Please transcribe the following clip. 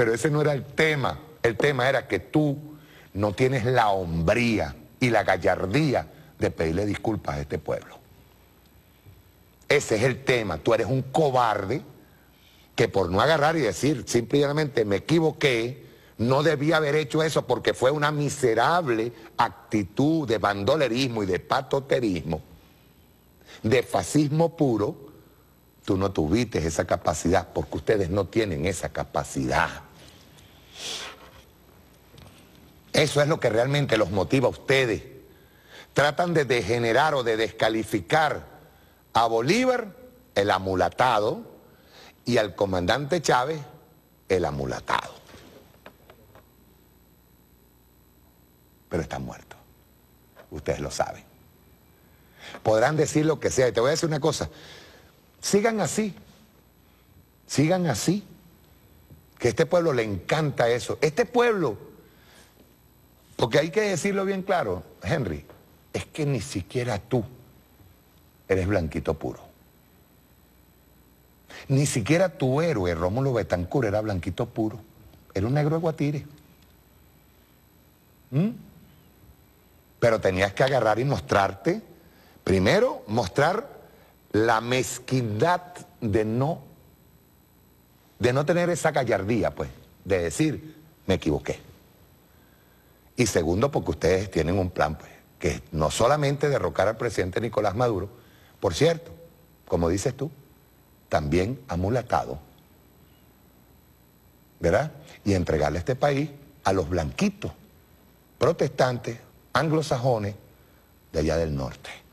Pero ese no era el tema. El tema era que tú no tienes la hombría y la gallardía de pedirle disculpas a este pueblo. Ese es el tema. Tú eres un cobarde que por no agarrar y decir simplemente me equivoqué, no debía haber hecho eso porque fue una miserable actitud de bandolerismo y de patoterismo, de fascismo puro, tú no tuviste esa capacidad porque ustedes no tienen esa capacidad. Eso es lo que realmente los motiva a ustedes. Tratan de degenerar o de descalificar a Bolívar, el amulatado, y al comandante Chávez, el amulatado. Pero están muertos. Ustedes lo saben. Podrán decir lo que sea. Y te voy a decir una cosa. Sigan así. Sigan así que a este pueblo le encanta eso. Este pueblo, porque hay que decirlo bien claro, Henry, es que ni siquiera tú eres blanquito puro. Ni siquiera tu héroe, Rómulo Betancur era blanquito puro. Era un negro de Guatire. ¿Mm? Pero tenías que agarrar y mostrarte, primero, mostrar la mezquidad de no de no tener esa gallardía, pues, de decir, me equivoqué. Y segundo, porque ustedes tienen un plan, pues, que no solamente derrocar al presidente Nicolás Maduro, por cierto, como dices tú, también amulatado, ¿verdad? Y entregarle este país a los blanquitos, protestantes, anglosajones, de allá del norte.